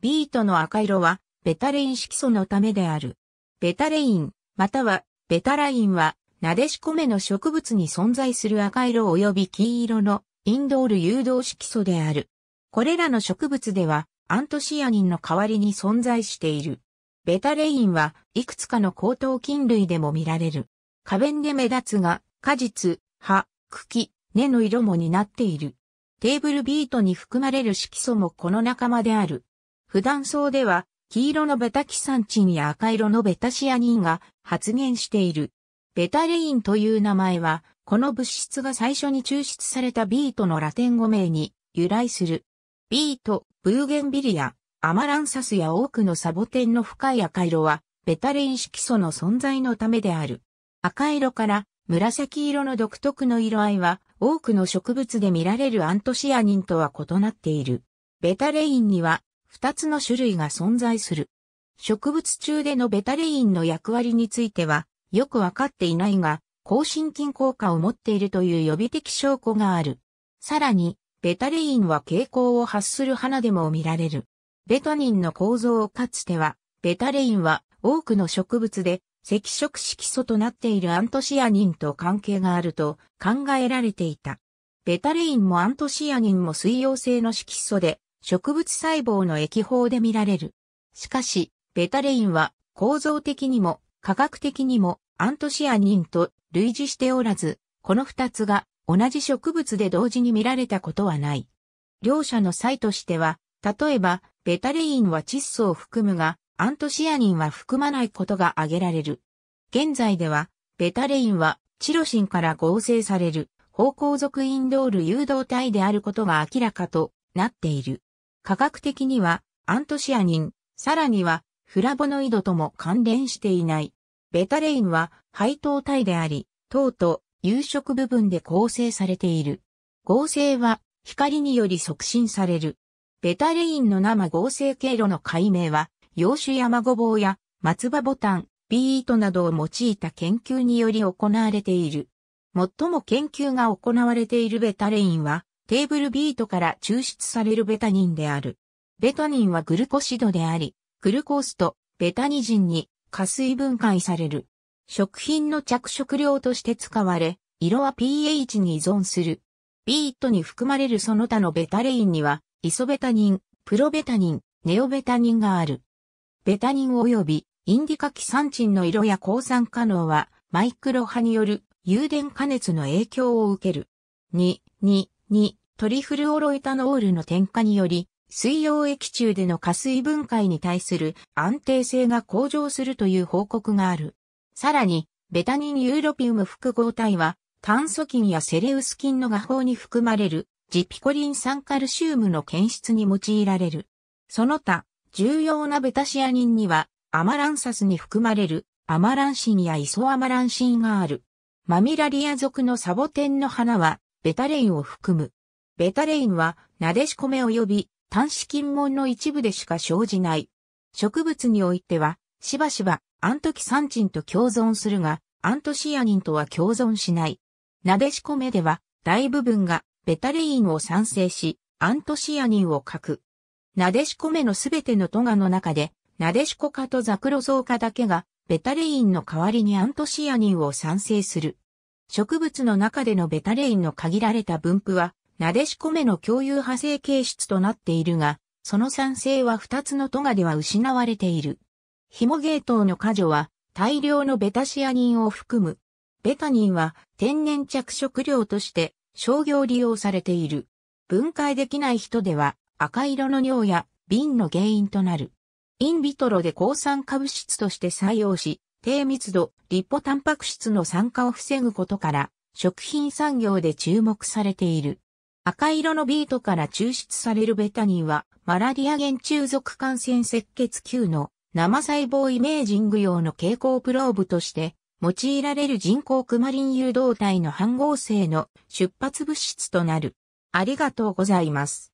ビートの赤色は、ベタレイン色素のためである。ベタレイン、または、ベタラインは、なでしこめの植物に存在する赤色及び黄色のインドール誘導色素である。これらの植物ではアントシアニンの代わりに存在している。ベタレインはいくつかの高等菌類でも見られる。花弁で目立つが、果実、葉、茎、根の色も担っている。テーブルビートに含まれる色素もこの仲間である。普段層では、黄色のベタキサンチンや赤色のベタシアニンが発現している。ベタレインという名前は、この物質が最初に抽出されたビートのラテン語名に由来する。ビート、ブーゲンビリア、アマランサスや多くのサボテンの深い赤色は、ベタレイン色素の存在のためである。赤色から紫色の独特の色合いは、多くの植物で見られるアントシアニンとは異なっている。ベタレインには二つの種類が存在する。植物中でのベタレインの役割については、よくわかっていないが、抗心筋効果を持っているという予備的証拠がある。さらに、ベタレインは蛍光を発する花でも見られる。ベトニンの構造をかつては、ベタレインは多くの植物で赤色色素となっているアントシアニンと関係があると考えられていた。ベタレインもアントシアニンも水溶性の色素で植物細胞の液胞で見られる。しかし、ベタレインは構造的にも科学的にもアントシアニンと類似しておらず、この二つが同じ植物で同時に見られたことはない。両者の差異としては、例えば、ベタレインは窒素を含むが、アントシアニンは含まないことが挙げられる。現在では、ベタレインはチロシンから合成される方向属インドール誘導体であることが明らかとなっている。科学的にはアントシアニン、さらにはフラボノイドとも関連していない。ベタレインは配糖体であり、糖と有色部分で構成されている。合成は光により促進される。ベタレインの生合成経路の解明は、洋酒やマゴボウや松葉ボタン、ビートなどを用いた研究により行われている。最も研究が行われているベタレインは、テーブルビートから抽出されるベタニンである。ベタニンはグルコシドであり、グルコースとベタニジンに加水分解される。食品の着色料として使われ、色は pH に依存する。ビートに含まれるその他のベタレインには、イソベタニン、プロベタニン、ネオベタニンがある。ベタニン及びインディカキサンチンの色や抗酸化能は、マイクロ波による誘電加熱の影響を受ける。2、2、2、トリフルオロエタノールの添加により、水溶液中での加水分解に対する安定性が向上するという報告がある。さらに、ベタニンユーロピウム複合体は、炭素菌やセレウス菌の画法に含まれるジピコリン酸カルシウムの検出に用いられる。その他、重要なベタシアニンには、アマランサスに含まれるアマランシンやイソアマランシンがある。マミラリア属のサボテンの花は、ベタレインを含む。ベタレインは、なでしこめ及び、単子金門の一部でしか生じない。植物においては、しばしば、アントキサンチンと共存するが、アントシアニンとは共存しない。なでしこめでは、大部分が、ベタレインを産生し、アントシアニンを欠く。なでしこめのすべてのトガの中で、なでしこ科とザクロソウ科だけが、ベタレインの代わりにアントシアニンを産生する。植物の中でのベタレインの限られた分布は、なでしこめの共有派生形質となっているが、その酸性は2つのトガでは失われている。ヒモゲートウの果樹は大量のベタシアニンを含む。ベタニンは天然着色料として商業利用されている。分解できない人では赤色の尿や瓶の原因となる。インビトロで抗酸化物質として採用し、低密度、リポタンパク質の酸化を防ぐことから、食品産業で注目されている。赤色のビートから抽出されるベタニンは、マラリア原中属感染赤血球の生細胞イメージング用の蛍光プローブとして、用いられる人工クマリン誘導体の半合成の出発物質となる。ありがとうございます。